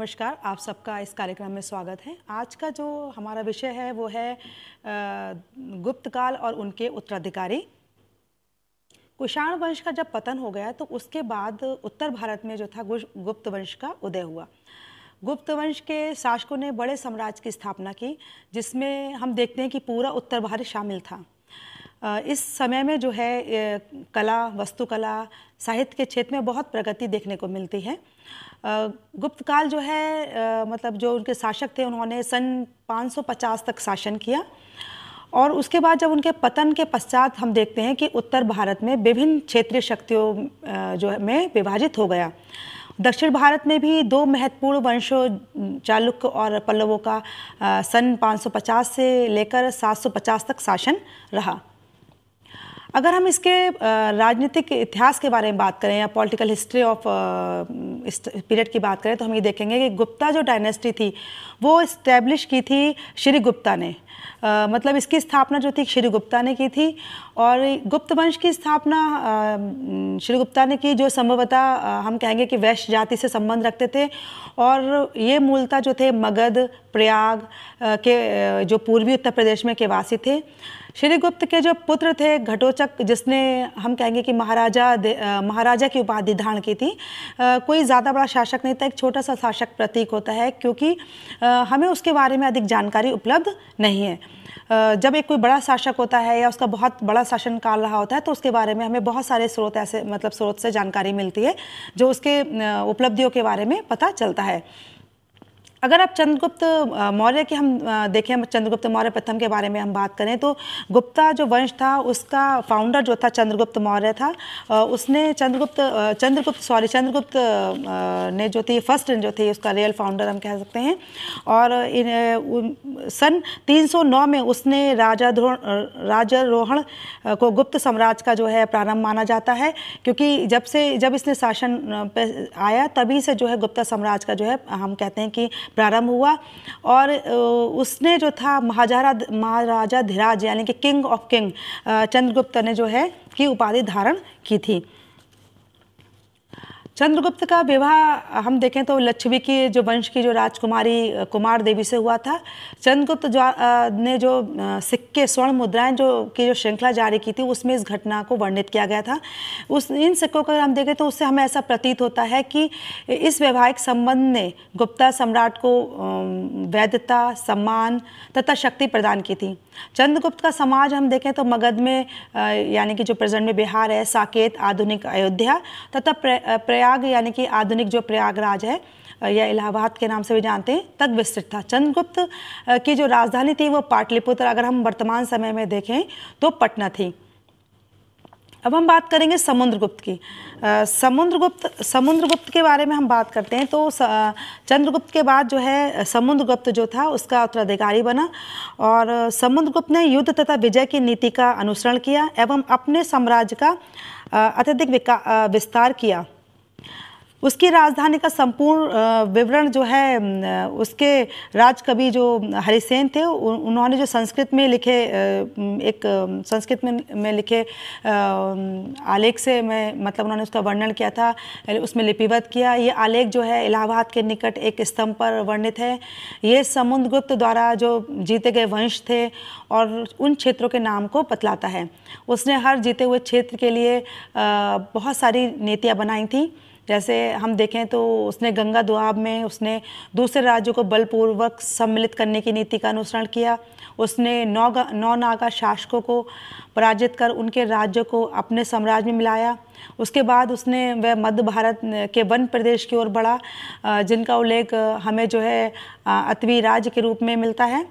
नमस्कार आप सबका इस कार्यक्रम में स्वागत है आज का जो हमारा विषय है वो है गुप्तकाल और उनके उत्तराधिकारी कुषाण वंश का जब पतन हो गया तो उसके बाद उत्तर भारत में जो था गुप्त वंश का उदय हुआ गुप्त वंश के शासकों ने बड़े साम्राज्य की स्थापना की जिसमें हम देखते हैं कि पूरा उत्तर भारत शामिल था इस समय में जो है कला वस्तुकला साहित्य के क्षेत्र में बहुत प्रगति देखने को मिलती है गुप्त काल जो है मतलब जो उनके शासक थे उन्होंने सन 550 तक शासन किया और उसके बाद जब उनके पतन के पश्चात हम देखते हैं कि उत्तर भारत में विभिन्न क्षेत्रीय शक्तियों जो है में विभाजित हो गया दक्षिण भारत में भी दो महत्वपूर्ण वंशों चालुक्य और पल्लवों का सन 550 से लेकर 750 तक शासन रहा अगर हम इसके राजनीतिक इतिहास के बारे में बात करें या पॉलिटिकल हिस्ट्री ऑफ इस पीरियड की बात करें तो हम ये देखेंगे कि गुप्ता जो डायनेस्टी थी वो इस्टेब्लिश की थी श्री गुप्ता ने आ, मतलब इसकी स्थापना जो थी श्री गुप्ता ने की थी और गुप्त वंश की स्थापना श्री गुप्ता ने की जो संभवतः हम कहेंगे कि वैश्य जाति से संबंध रखते थे और ये मूलता जो थे मगध प्रयाग के जो पूर्वी उत्तर प्रदेश में केवासी थे श्री गुप्त के जो पुत्र थे घटोचक जिसने हम कहेंगे कि महाराजा महाराजा की उपाधि धारण की थी आ, कोई ज़्यादा बड़ा शासक नहीं था एक छोटा सा शासक प्रतीक होता है क्योंकि आ, हमें उसके बारे में अधिक जानकारी उपलब्ध नहीं है जब एक कोई बड़ा शासक होता है या उसका बहुत बड़ा शासन काल रहा होता है तो उसके बारे में हमें बहुत सारे स्रोत ऐसे मतलब स्रोत से जानकारी मिलती है जो उसके उपलब्धियों के बारे में पता चलता है अगर आप चंद्रगुप्त मौर्य के हम देखें चंद्रगुप्त मौर्य प्रथम के बारे में हम बात करें तो गुप्ता जो वंश था उसका फाउंडर जो था चंद्रगुप्त मौर्य था उसने चंद्रगुप्त चंद्रगुप्त सॉरी चंद्रगुप्त ने जो थी फर्स्ट जो थी उसका रियल फाउंडर हम कह सकते हैं और इन, सन 309 में उसने राजा राजारोहण को गुप्त साम्राज्य का जो है प्रारंभ माना जाता है क्योंकि जब से जब इसने शासन पर आया तभी से जो है गुप्ता साम्राज्य का जो है हम कहते हैं कि प्रारंभ हुआ और उसने जो था महाजारा महाराजा धीराज यानी कि किंग ऑफ किंग चंद्रगुप्त ने जो है की उपाधि धारण की थी चंद्रगुप्त का विवाह हम देखें तो लक्ष्मी की जो वंश की जो राजकुमारी कुमार देवी से हुआ था चंद्रगुप्त ने जो सिक्के स्वर्ण मुद्राएं जो की जो श्रृंखला जारी की थी उसमें इस घटना को वर्णित किया गया था उस इन सिक्कों का अगर हम देखें तो उससे हमें ऐसा प्रतीत होता है कि इस वैवाहिक संबंध ने गुप्ता सम्राट को वैधता सम्मान तथा शक्ति प्रदान की थी चंद्रगुप्त का समाज हम देखें तो मगध में यानी कि जो प्रेजेंट में बिहार है साकेत आधुनिक अयोध्या तथा प्रयाग प्रयाग यानी कि आधुनिक जो प्रयागराज है या इलाहाबाद के नाम से भी जानते हैं तक विस्तृत था चंद्रगुप्त की जो राजधानी थी वो पाटलिपुत्र अगर हम वर्तमान समय में देखें तो पटना थी अब हम बात करेंगे समुद्रगुप्त की समुद्रगुप्त समुद्रगुप्त के बारे में हम बात करते हैं तो चंद्रगुप्त के बाद जो है समुद्रगुप्त जो था उसका उत्तराधिकारी बना और समुद्रगुप्त ने युद्ध तथा विजय की नीति का अनुसरण किया एवं अपने साम्राज्य का अत्यधिक विस्तार किया उसकी राजधानी का संपूर्ण विवरण जो है उसके राजकवि जो हरिसेन थे उन्होंने जो संस्कृत में लिखे एक संस्कृत में में लिखे आलेख से मैं मतलब उन्होंने उसका वर्णन किया था उसमें लिपिबद्ध किया ये आलेख जो है इलाहाबाद के निकट एक स्तंभ पर वर्णित है ये समुद्रगुप्त द्वारा जो जीते गए वंश थे और उन क्षेत्रों के नाम को बतलाता है उसने हर जीते हुए क्षेत्र के लिए बहुत सारी नीतियाँ बनाई थी जैसे हम देखें तो उसने गंगा दुआब में उसने दूसरे राज्यों को बलपूर्वक सम्मिलित करने की नीति का अनुसरण किया उसने नौ नौ नागा शासकों को पराजित कर उनके राज्यों को अपने साम्राज्य में मिलाया उसके बाद उसने वह मध्य भारत के वन प्रदेश की ओर बढ़ा जिनका उल्लेख हमें जो है अतवी राज्य के रूप में मिलता है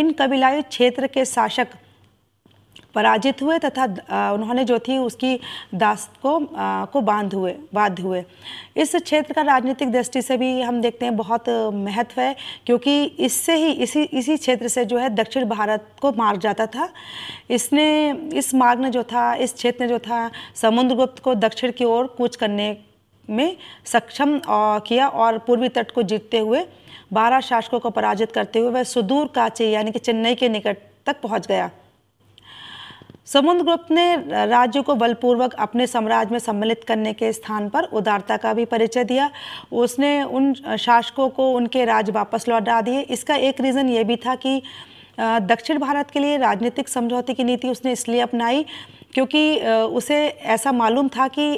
इन कबीलाई क्षेत्र के शासक पराजित हुए तथा उन्होंने जो थी उसकी दास को आ, को बांध हुए बाध हुए इस क्षेत्र का राजनीतिक दृष्टि से भी हम देखते हैं बहुत महत्व है क्योंकि इससे ही इसी इसी क्षेत्र से जो है दक्षिण भारत को मार्ग जाता था इसने इस मार्ग ने जो था इस क्षेत्र ने जो था समुद्रगुप्त को दक्षिण की ओर कूच करने में सक्षम किया और पूर्वी तट को जीतते हुए बारह शासकों को पराजित करते हुए वह सुदूर काचे यानी कि चेन्नई के निकट तक पहुंच गया समुद्र गुप्त ने राज्य को बलपूर्वक अपने साम्राज्य में सम्मिलित करने के स्थान पर उदारता का भी परिचय दिया उसने उन शासकों को उनके राज वापस लौटा दिए इसका एक रीज़न ये भी था कि दक्षिण भारत के लिए राजनीतिक समझौते की नीति उसने इसलिए अपनाई क्योंकि उसे ऐसा मालूम था कि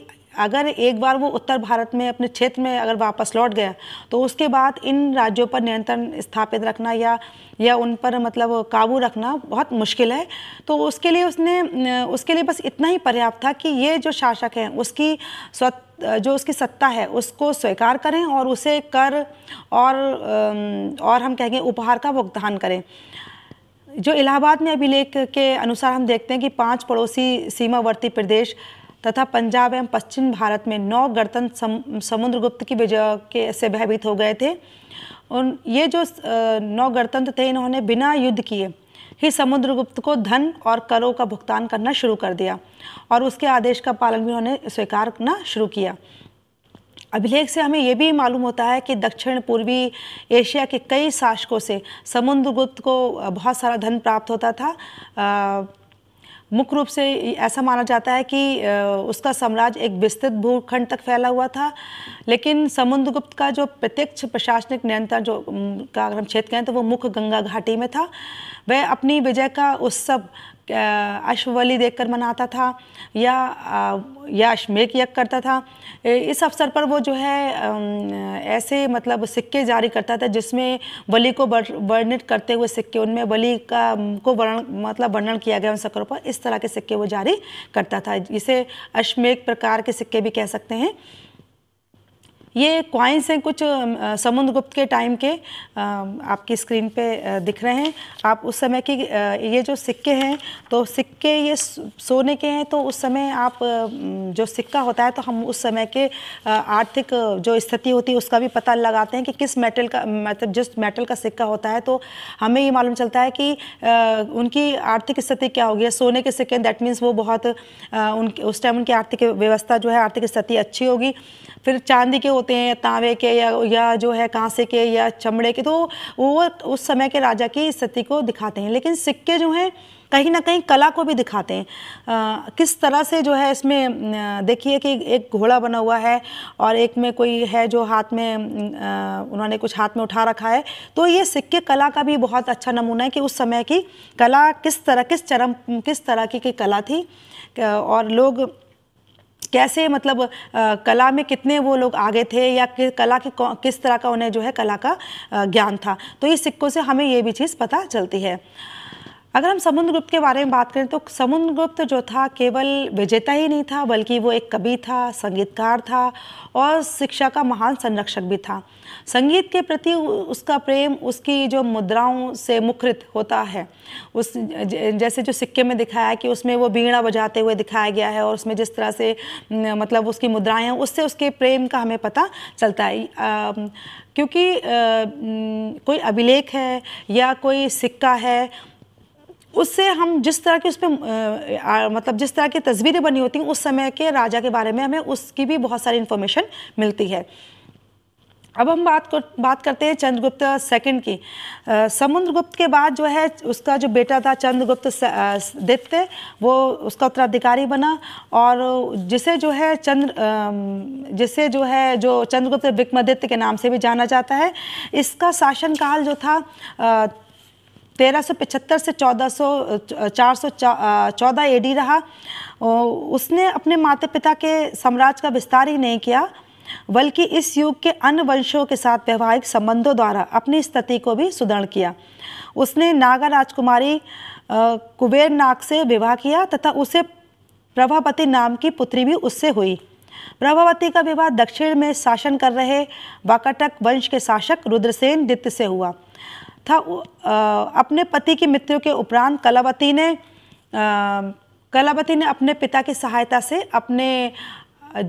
अगर एक बार वो उत्तर भारत में अपने क्षेत्र में अगर वापस लौट गया तो उसके बाद इन राज्यों पर नियंत्रण स्थापित रखना या या उन पर मतलब काबू रखना बहुत मुश्किल है तो उसके लिए उसने उसके लिए बस इतना ही पर्याप्त था कि ये जो शासक हैं उसकी स्वत जो उसकी सत्ता है उसको स्वीकार करें और उसे कर और और हम कहेंगे उपहार का भुगतान करें जो इलाहाबाद में अभिलेख के अनुसार हम देखते हैं कि पांच पड़ोसी सीमावर्ती प्रदेश तथा पंजाब एवं पश्चिम भारत में नौ गणतंत्र सम, समुद्रगुप्त की विजय के से भयभीत हो गए थे उन ये जो नौ गणतंत्र थे इन्होंने बिना युद्ध किए ही समुद्रगुप्त को धन और करों का भुगतान करना शुरू कर दिया और उसके आदेश का पालन भी उन्होंने स्वीकार करना शुरू किया अभिलेख से हमें यह भी मालूम होता है कि दक्षिण पूर्वी एशिया के कई शासकों से समुद्रगुप्त को बहुत सारा धन प्राप्त होता था मुख्य रूप से ऐसा माना जाता है कि उसका साम्राज्य एक विस्तृत भूखंड तक फैला हुआ था लेकिन समुद्रगुप्त का जो प्रत्यक्ष प्रशासनिक नियंत्रण जो का अगर हम क्षेत्र कहें तो वो मुख्य गंगा घाटी में था वह अपनी विजय का उत्सव देख देखकर मनाता था या या अश्मेक यज्ञ करता था इस अवसर पर वो जो है ऐसे मतलब सिक्के जारी करता था जिसमें बलि को वर्णित करते हुए सिक्के उनमें बलि का को वर्ण मतलब वर्णन किया गया उन सक्रों पर इस तरह के सिक्के वो जारी करता था इसे अश्मेक प्रकार के सिक्के भी कह सकते हैं ये क्वाइंस हैं कुछ समुद्र गुप्त के टाइम के आपकी स्क्रीन पे दिख रहे हैं आप उस समय की ये जो सिक्के हैं तो सिक्के ये सोने के हैं तो उस समय आप जो सिक्का होता है तो हम उस समय के आर्थिक जो स्थिति होती है उसका भी पता लगाते हैं कि किस मेटल का मतलब जिस मेटल का सिक्का होता है तो हमें ये मालूम चलता है कि उनकी आर्थिक स्थिति क्या होगी सोने के सिक्के दैट मीन्स वो बहुत उनके उस टाइम उनकी आर्थिक व्यवस्था जो है आर्थिक स्थिति अच्छी होगी फिर चांदी के होते हैं तांबे के या या जो है कांसे के या चमड़े के तो वो उस समय के राजा की स्थिति को दिखाते हैं लेकिन सिक्के जो हैं कहीं ना कहीं कला को भी दिखाते हैं आ, किस तरह से जो है इसमें देखिए कि एक घोड़ा बना हुआ है और एक में कोई है जो हाथ में आ, उन्होंने कुछ हाथ में उठा रखा है तो ये सिक्के कला का भी बहुत अच्छा नमूना है कि उस समय की कला किस तरह किस चरम किस तरह की, की कला थी और लोग कैसे मतलब आ, कला में कितने वो लोग आगे थे या कि, कला के किस तरह का उन्हें जो है कला का ज्ञान था तो इस सिक्कों से हमें ये भी चीज़ पता चलती है अगर हम समुद्र गुप्त के बारे में बात करें तो समुद्र गुप्त जो था केवल विजेता ही नहीं था बल्कि वो एक कवि था संगीतकार था और शिक्षा का महान संरक्षक भी था संगीत के प्रति उसका प्रेम उसकी जो मुद्राओं से मुखरित होता है उस जैसे जो सिक्के में दिखाया कि उसमें वो बीड़ा बजाते हुए दिखाया गया है और उसमें जिस तरह से मतलब उसकी मुद्राएँ हैं उससे उसके प्रेम का हमें पता चलता है आ, क्योंकि आ, कोई अभिलेख है या कोई सिक्का है उससे हम जिस तरह की उस पर मतलब जिस तरह की तस्वीरें बनी होती हैं उस समय के राजा के बारे में हमें उसकी भी बहुत सारी इन्फॉर्मेशन मिलती है अब हम बात कर, बात करते हैं चंद्रगुप्त सेकंड की समुद्रगुप्त के बाद जो है उसका जो बेटा था चंद्रगुप्त दित्य वो उसका उत्तराधिकारी बना और जिसे जो है चंद्र जिसे जो है जो चंद्रगुप्त विक्रमादित्य के नाम से भी जाना जाता है इसका शासनकाल जो था तेरह सौ पचहत्तर से चौदह सौ चार सौ चौदह एडी रहा उसने अपने माता पिता के साम्राज्य का विस्तार ही नहीं किया बल्कि इस युग के अन्य वंशों के साथ वैवाहिक संबंधों द्वारा अपनी स्थिति को भी सुदृढ़ किया उसने नागा राजकुमारी कुबेर नाग से विवाह किया तथा उसे प्रभापति नाम की पुत्री भी उससे हुई प्रभावती का विवाह दक्षिण में शासन कर रहे वाकटक वंश के शासक रुद्रसेन दित्य से हुआ था अपने पति की मृत्यु के उपरांत कलावती ने कलावती ने अपने पिता की सहायता से अपने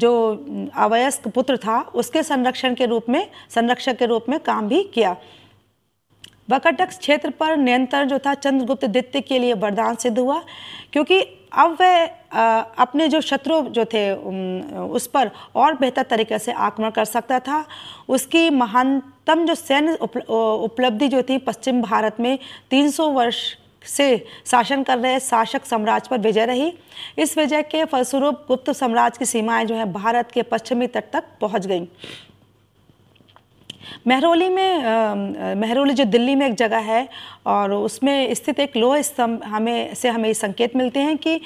जो अवयस्क पुत्र था उसके संरक्षण के रूप में संरक्षक के रूप में काम भी किया वकटक क्षेत्र पर नियंत्रण जो था चंद्रगुप्त द्वित्य के लिए वरदान सिद्ध हुआ क्योंकि अब वह अपने जो शत्रु जो थे उस पर और बेहतर तरीके से आक्रमण कर सकता था उसकी महानतम जो सैन्य उपलब्धि जो थी पश्चिम भारत में 300 वर्ष से शासन कर रहे शासक साम्राज्य पर विजय रही इस विजय के फलस्वरूप गुप्त साम्राज्य की सीमाएं जो है भारत के पश्चिमी तट तक पहुंच गईं महरौली में महरोली जो दिल्ली में एक जगह है और उसमें स्थित एक लोह स्तंभ हमें से हमें संकेत मिलते हैं कि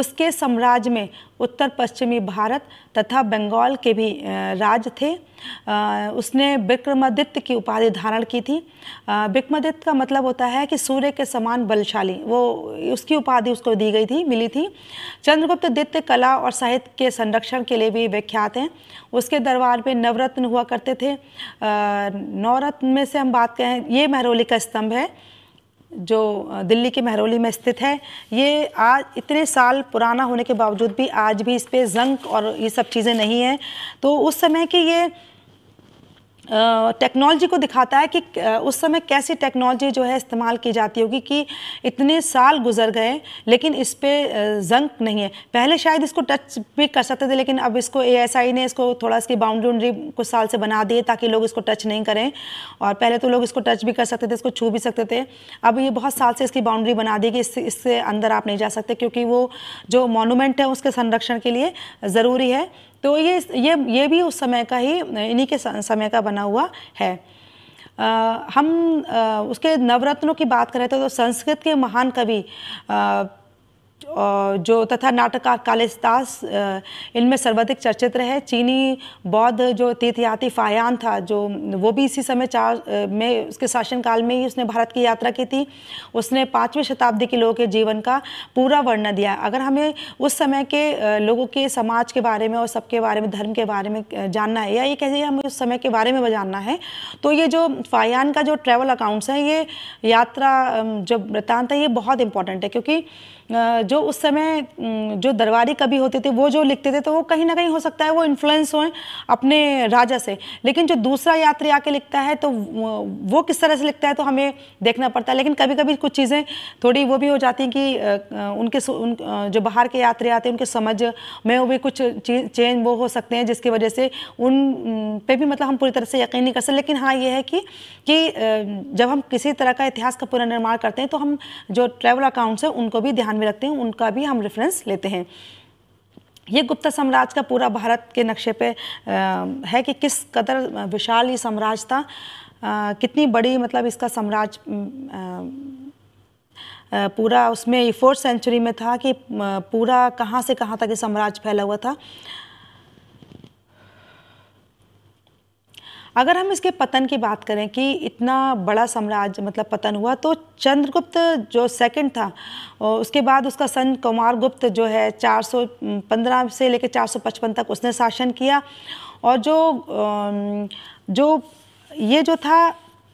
उसके साम्राज्य में उत्तर पश्चिमी भारत तथा बंगाल के भी राज थे उसने विक्रमादित्य की उपाधि धारण की थी विक्रमादित्य का मतलब होता है कि सूर्य के समान बलशाली वो उसकी उपाधि उसको दी गई थी मिली थी चंद्रगुप्त दित्य कला और साहित्य के संरक्षण के लिए भी विख्यात हैं उसके दरबार में नवरत्न हुआ करते थे नवरत्न में से हम बात करें ये मेहरोली का स्तंभ है जो दिल्ली के महरौली में स्थित है ये आज इतने साल पुराना होने के बावजूद भी आज भी इस पर जंक और ये सब चीज़ें नहीं हैं तो उस समय की ये टेक्नोलॉजी को दिखाता है कि उस समय कैसी टेक्नोलॉजी जो है इस्तेमाल की जाती होगी कि इतने साल गुजर गए लेकिन इस पर जंक नहीं है पहले शायद इसको टच भी कर सकते थे लेकिन अब इसको आई ने इसको थोड़ा इसकी बाउंड्री कुछ साल से बना दिए ताकि लोग इसको टच नहीं करें और पहले तो लोग इसको टच भी कर सकते थे इसको छू भी सकते थे अब ये बहुत साल से इसकी बाउंड्री बना दी कि इस, इससे अंदर आप नहीं जा सकते क्योंकि वो जो मोनूमेंट है उसके संरक्षण के लिए ज़रूरी है तो ये ये ये भी उस समय का ही इन्हीं के समय का बना हुआ है आ, हम आ, उसके नवरत्नों की बात करें तो, तो संस्कृत के महान कवि जो तथा नाटककार कालिदास इनमें सर्वाधिक चर्चित रहे चीनी बौद्ध जो तीर्थयात्री फायान था जो वो भी इसी समय चार में उसके शासनकाल में ही उसने भारत की यात्रा की थी उसने पाँचवीं शताब्दी के लोगों के जीवन का पूरा वर्णन दिया अगर हमें उस समय के लोगों के समाज के बारे में और सबके बारे में धर्म के बारे में जानना है या ये कहिए हमें उस समय के बारे में जानना है तो ये जो फायान का जो ट्रैवल अकाउंट्स है ये यात्रा जो वृत्तांत है ये बहुत इंपॉर्टेंट है क्योंकि जो उस समय जो दरबारी कवि होते थे वो जो लिखते थे तो वो कहीं ना कहीं हो सकता है वो इन्फ्लुएंस हो अपने राजा से लेकिन जो दूसरा यात्री आके लिखता है तो वो किस तरह से लिखता है तो हमें देखना पड़ता है लेकिन कभी कभी कुछ चीज़ें थोड़ी वो भी हो जाती हैं कि उनके उन जो बाहर के यात्री आते हैं उनके समझ में वो भी कुछ चेंज वो हो सकते हैं जिसकी वजह से उन पर भी मतलब हम पूरी तरह से यकीन नहीं कर सकते लेकिन हाँ ये है कि कि जब हम किसी तरह का इतिहास का पुनर्निर्माण करते हैं तो हम जो ट्रैवल अकाउंट्स हैं उनको भी ध्यान में रखते हैं उनका भी हम रेफरेंस लेते हैं ये गुप्ता साम्राज्य का पूरा भारत के नक्शे पे है कि किस कदर विशाल ये साम्राज्य था कितनी बड़ी मतलब इसका साम्राज्य पूरा उसमें फोर्थ सेंचुरी में था कि पूरा कहाँ से कहाँ तक ये साम्राज्य फैला हुआ था अगर हम इसके पतन की बात करें कि इतना बड़ा साम्राज्य मतलब पतन हुआ तो चंद्रगुप्त जो सेकंड था उसके बाद उसका सन कुमारगुप्त जो है 415 से लेकर 455 तक उसने शासन किया और जो जो ये जो था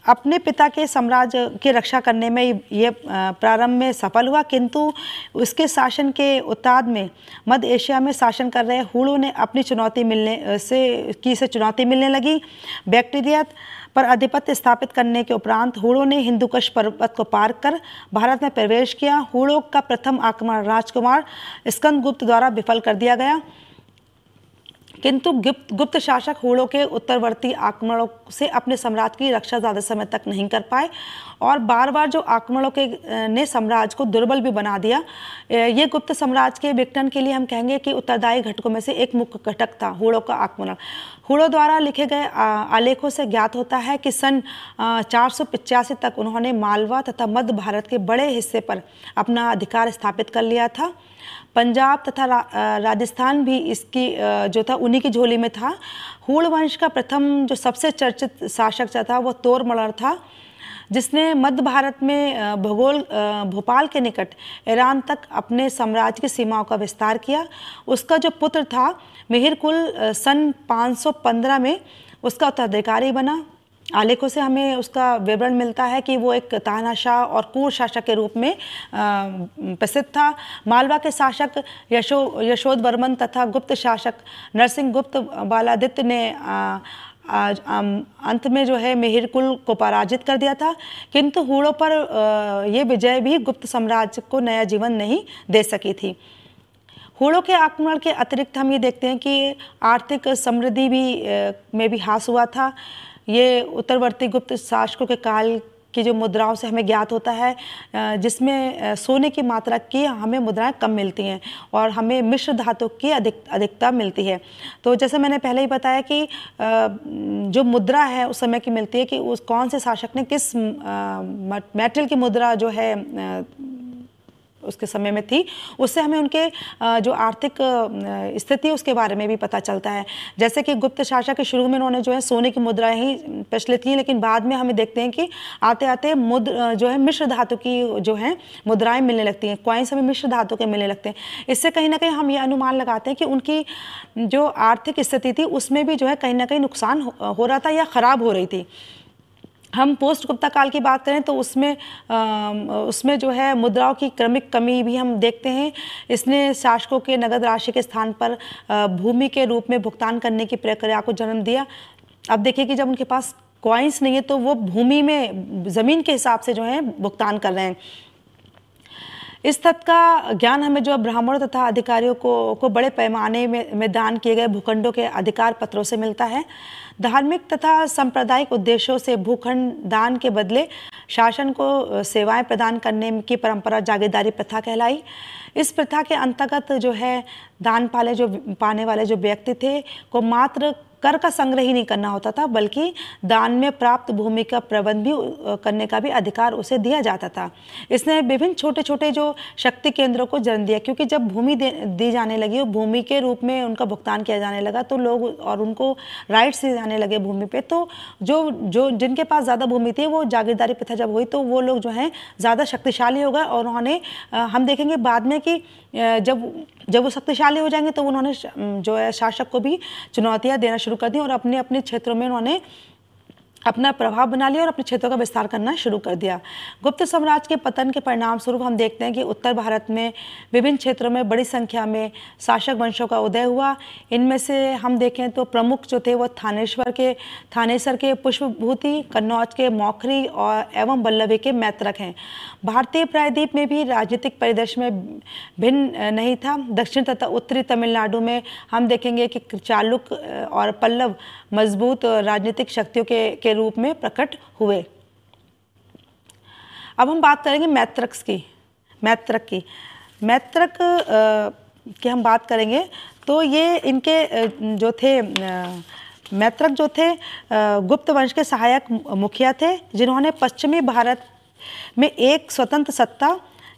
अपने पिता के साम्राज्य की रक्षा करने में ये प्रारंभ में सफल हुआ किंतु उसके शासन के उत्ताद में मध्य एशिया में शासन कर रहे हुड़ों ने अपनी चुनौती मिलने से की से चुनौती मिलने लगी बैक्टीरिया पर आधिपत्य स्थापित करने के उपरांत हुड़ों ने हिंदुकश पर्वत को पार कर भारत में प्रवेश किया हुड़ों का प्रथम आक्रमण राजकुमार स्कंदगुप्त द्वारा विफल कर दिया गया किंतु गुप्त गुप्त शासक होड़ों के उत्तरवर्ती आक्रमणों से अपने सम्राट की रक्षा ज़्यादा समय तक नहीं कर पाए और बार बार जो आक्रमणों के ने साम्राज्य को दुर्बल भी बना दिया ये गुप्त साम्राज्य के विघटन के लिए हम कहेंगे कि उत्तरदायी घटकों में से एक मुख्य घटक था होड़ों का आक्रमण हुड़ों द्वारा लिखे गए आलेखों से ज्ञात होता है कि सन चार तक उन्होंने मालवा तथा मध्य भारत के बड़े हिस्से पर अपना अधिकार स्थापित कर लिया था पंजाब तथा राजस्थान भी इसकी जो था उन्हीं की झोली में था हूण वंश का प्रथम जो सबसे चर्चित शासक जो था वह तोरमलर था जिसने मध्य भारत में भूगोल भोपाल के निकट ईरान तक अपने साम्राज्य की सीमाओं का विस्तार किया उसका जो पुत्र था मिहिर कुल सन 515 में उसका उत्तराधिकारी बना आलेखों से हमें उसका विवरण मिलता है कि वो एक तानाशाह और कूर शासक के रूप में प्रसिद्ध था मालवा के शासक यशो यशोद वर्मन तथा गुप्त शासक नरसिंह गुप्त बालादित्य ने आज अंत में जो है कुल को पराजित कर दिया था किंतु हुड़ों पर यह विजय भी गुप्त साम्राज्य को नया जीवन नहीं दे सकी थी हुड़ों के आक्रमण के अतिरिक्त हम ये देखते हैं कि आर्थिक समृद्धि भी में भी हास हुआ था ये उत्तरवर्ती गुप्त शासकों के काल की जो मुद्राओं से हमें ज्ञात होता है जिसमें सोने की मात्रा की हमें मुद्राएं कम मिलती हैं और हमें मिश्र धातु की अधिक अधिकता मिलती है तो जैसे मैंने पहले ही बताया कि जो मुद्रा है उस समय की मिलती है कि उस कौन से शासक ने किस मेटल की मुद्रा जो है उसके समय में थी उससे हमें उनके जो आर्थिक स्थिति उसके बारे में भी पता चलता है जैसे कि गुप्त शासक के शुरू में उन्होंने जो है सोने की मुद्राएं ही प्रचलित थी लेकिन बाद में हमें देखते हैं कि आते आते मुद्र जो है मिश्र धातु की जो है मुद्राएं मिलने लगती हैं क्वाइंस हमें मिश्र धातु के मिलने लगते हैं इससे कहीं ना कहीं हम ये अनुमान लगाते हैं कि उनकी जो आर्थिक स्थिति थी उसमें भी जो है कहीं ना कहीं नुकसान हो रहा था या ख़राब हो रही थी हम पोस्ट गुप्ता काल की बात करें तो उसमें आ, उसमें जो है मुद्राओं की क्रमिक कमी भी हम देखते हैं इसने शासकों के नगद राशि के स्थान पर भूमि के रूप में भुगतान करने की प्रक्रिया को जन्म दिया अब देखिए कि जब उनके पास क्वाइंस नहीं है तो वो भूमि में ज़मीन के हिसाब से जो है भुगतान कर रहे हैं इस तथ्य का ज्ञान हमें जो ब्राह्मणों तथा अधिकारियों को को बड़े पैमाने में, में दान किए गए भूखंडों के अधिकार पत्रों से मिलता है धार्मिक तथा सांप्रदायिक उद्देश्यों से भूखंड दान के बदले शासन को सेवाएं प्रदान करने की परंपरा जागीरदारी प्रथा कहलाई इस प्रथा के अंतर्गत जो है दान पाले जो पाने वाले जो व्यक्ति थे को मात्र कर का संग्रह ही नहीं करना होता था बल्कि दान में प्राप्त भूमि का प्रबंध भी करने का भी अधिकार उसे दिया जाता था इसने विभिन्न छोटे छोटे जो शक्ति केंद्रों को जन्म दिया क्योंकि जब भूमि दी जाने लगी भूमि के रूप में उनका भुगतान किया जाने लगा तो लोग और उनको राइट्स दिए रहने लगे भूमि पे तो जो जो जिनके पास ज़्यादा भूमि थी वो जागीरदारी प्रथा जब हुई तो वो लोग जो हैं ज़्यादा शक्तिशाली हो गए और उन्होंने हम देखेंगे बाद में कि जब जब वो शक्तिशाली हो जाएंगे तो उन्होंने जो है शासक को भी चुनौतियाँ देना शुरू कर दी और अपने अपने क्षेत्रों में उन्होंने अपना प्रभाव बना लिया और अपने क्षेत्रों का विस्तार करना शुरू कर दिया गुप्त साम्राज्य के पतन के परिणाम स्वरूप हम देखते हैं कि उत्तर भारत में विभिन्न क्षेत्रों में बड़ी संख्या में शासक वंशों का उदय हुआ इनमें से हम देखें तो प्रमुख जो थे वो थानेश्वर के थानेश्वर के पुष्पभूति कन्नौज के मौखरी और एवं बल्लभी के मैत्रक हैं भारतीय प्रायद्वीप में भी राजनीतिक परिदृश्य में भिन्न नहीं था दक्षिण तथा उत्तरी तमिलनाडु में हम देखेंगे कि चालुक और पल्लव मजबूत राजनीतिक शक्तियों के रूप में प्रकट हुए अब हम बात करेंगे मैत्रक की मैत्रक की मैत्रक की हम बात करेंगे तो ये इनके जो थे मैत्रक जो थे गुप्त वंश के सहायक मुखिया थे जिन्होंने पश्चिमी भारत में एक स्वतंत्र सत्ता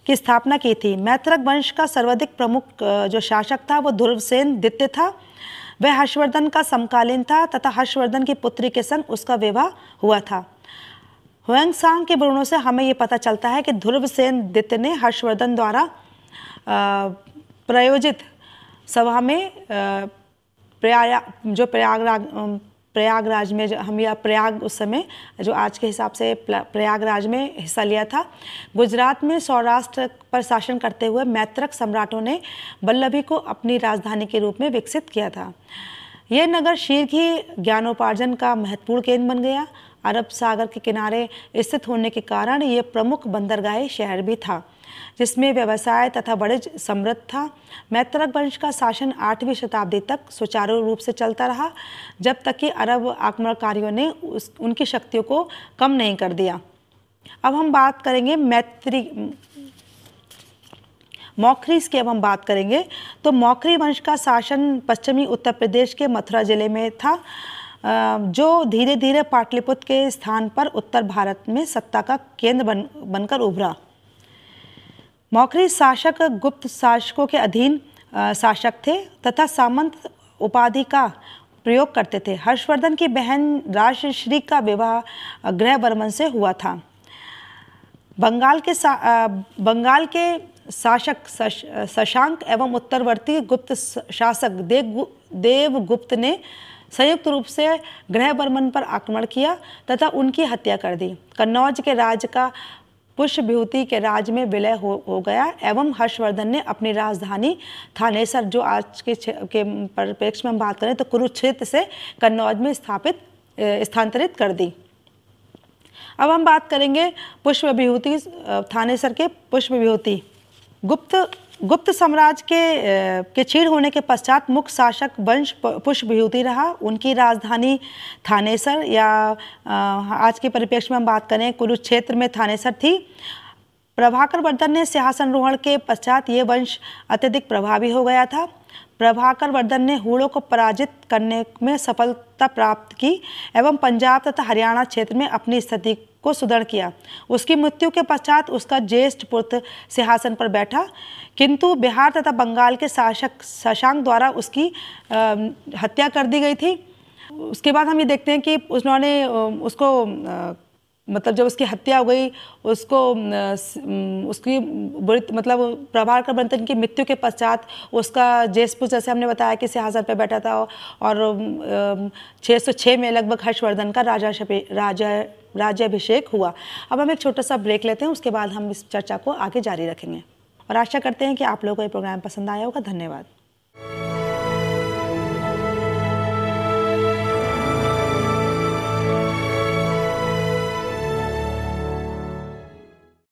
की स्थापना की थी मैत्रक वंश का सर्वाधिक प्रमुख जो शासक था वो ध्रुवसेन द्वितीय था वह हर्षवर्धन का समकालीन था तथा हर्षवर्धन की पुत्री के संग उसका विवाह हुआ था हुएंग सांग के वर्णों से हमें ये पता चलता है कि ध्रुवसेन दित्य ने हर्षवर्धन द्वारा प्रायोजित सभा में प्रयाग जो प्रयागराज प्रयागराज में हम या प्रयाग उस समय जो आज के हिसाब से प्रयागराज में हिस्सा लिया था गुजरात में सौराष्ट्र पर शासन करते हुए मैत्रक सम्राटों ने बल्लभी को अपनी राजधानी के रूप में विकसित किया था यह नगर शीर्घ ही ज्ञानोपार्जन का महत्वपूर्ण केंद्र बन गया अरब सागर के किनारे स्थित होने के कारण ये प्रमुख बंदरगाह शहर भी था जिसमें व्यवसाय तथा वणिज समृद्ध था मैत्रक वंश का शासन आठवीं शताब्दी तक सुचारू रूप से चलता रहा जब तक कि अरब आक्रमणकारियों ने उस उनकी शक्तियों को कम नहीं कर दिया अब हम बात करेंगे मैत्री मौखरीज की अब हम बात करेंगे तो मौखरी वंश का शासन पश्चिमी उत्तर प्रदेश के मथुरा जिले में था जो धीरे धीरे पाटलिपुत्र के स्थान पर उत्तर भारत में सत्ता का केंद्र बन बनकर उभरा मौखरी शासक गुप्त शासकों के अधीन शासक थे तथा सामंत उपाधि का प्रयोग करते थे हर्षवर्धन की बहन राजश्री का विवाह वर्मन से हुआ था बंगाल के बंगाल के शासक शशांक एवं उत्तरवर्ती गुप्त शासक देव देवगुप्त ने संयुक्त रूप से वर्मन पर आक्रमण किया तथा उनकी हत्या कर दी कन्नौज के राज का पुष्य विभूति के राज में विलय हो, हो गया एवं हर्षवर्धन ने अपनी राजधानी थानेसर जो आज के, के परिप्रेक्ष्य में हम बात करें तो कुरुक्षेत्र से कन्नौज में स्थापित स्थानांतरित कर दी अब हम बात करेंगे पुष्प विभूति थानेसर के पुष्प विभूति गुप्त गुप्त साम्राज्य के के छीड़ होने के पश्चात मुख्य शासक वंश पुष्पभ्यूति रहा उनकी राजधानी थानेसर या आज के परिप्रेक्ष्य में हम बात करें कुरुक्षेत्र में थानेसर थी प्रभाकर वर्धन ने रोहण के पश्चात ये वंश अत्यधिक प्रभावी हो गया था प्रभाकर वर्धन ने हूड़ों को पराजित करने में सफलता प्राप्त की एवं पंजाब तथा हरियाणा क्षेत्र में अपनी स्थिति को सुदृढ़ किया उसकी मृत्यु के पश्चात उसका ज्येष्ठ पुत्र सिंहासन पर बैठा किंतु बिहार तथा बंगाल के शासक शशांक द्वारा उसकी हत्या कर दी गई थी उसके बाद हम ये देखते हैं कि उन्होंने उसको मतलब जब उसकी हत्या हो गई उसको उसकी बुरी मतलब प्रभार का बनता इनकी मृत्यु के पश्चात उसका जयसपुर जैसे हमने बताया कि सिंहासन पर बैठा था और छः सौ छः में लगभग हर्षवर्धन का राजा राजा राज्यभिषेक हुआ अब हम एक छोटा सा ब्रेक लेते हैं उसके बाद हम इस चर्चा को आगे जारी रखेंगे और आशा करते हैं कि आप लोगों को ये प्रोग्राम पसंद आया होगा धन्यवाद